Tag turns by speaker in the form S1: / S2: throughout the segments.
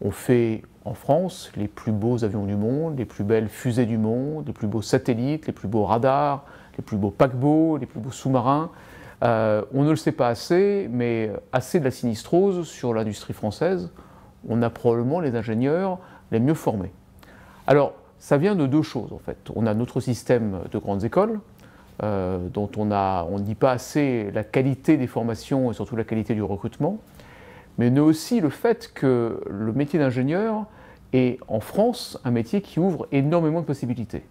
S1: On fait en France les plus beaux avions du monde, les plus belles fusées du monde, les plus beaux satellites, les plus beaux radars, les plus beaux paquebots, les plus beaux sous-marins. Euh, on ne le sait pas assez, mais assez de la sinistrose sur l'industrie française. On a probablement les ingénieurs les mieux formés. Alors, ça vient de deux choses en fait. On a notre système de grandes écoles, euh, dont on ne on dit pas assez la qualité des formations et surtout la qualité du recrutement mais nous aussi le fait que le métier d'ingénieur est en France un métier qui ouvre énormément de possibilités.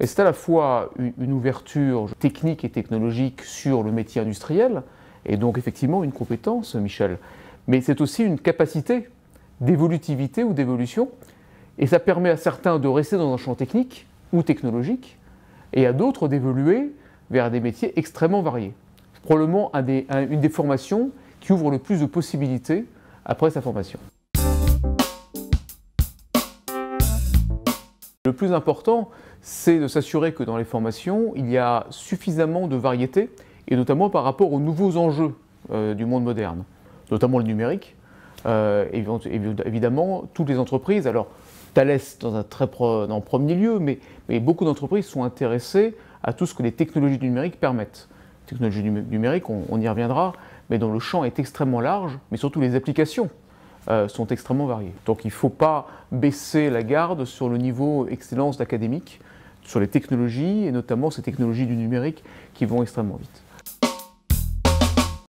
S1: Et c'est à la fois une ouverture technique et technologique sur le métier industriel, et donc effectivement une compétence, Michel, mais c'est aussi une capacité d'évolutivité ou d'évolution, et ça permet à certains de rester dans un champ technique ou technologique, et à d'autres d'évoluer vers des métiers extrêmement variés. Probablement une des formations qui ouvre le plus de possibilités après sa formation. Le plus important, c'est de s'assurer que dans les formations, il y a suffisamment de variété, et notamment par rapport aux nouveaux enjeux euh, du monde moderne, notamment le numérique. Euh, évidemment, toutes les entreprises, alors Thales dans un très en premier lieu, mais, beaucoup d'entreprises sont intéressées à tout ce que les technologies numériques permettent. technologies numériques, on, on y reviendra, mais dont le champ est extrêmement large, mais surtout les applications euh, sont extrêmement variées. Donc il ne faut pas baisser la garde sur le niveau excellence académique, sur les technologies, et notamment ces technologies du numérique qui vont extrêmement vite.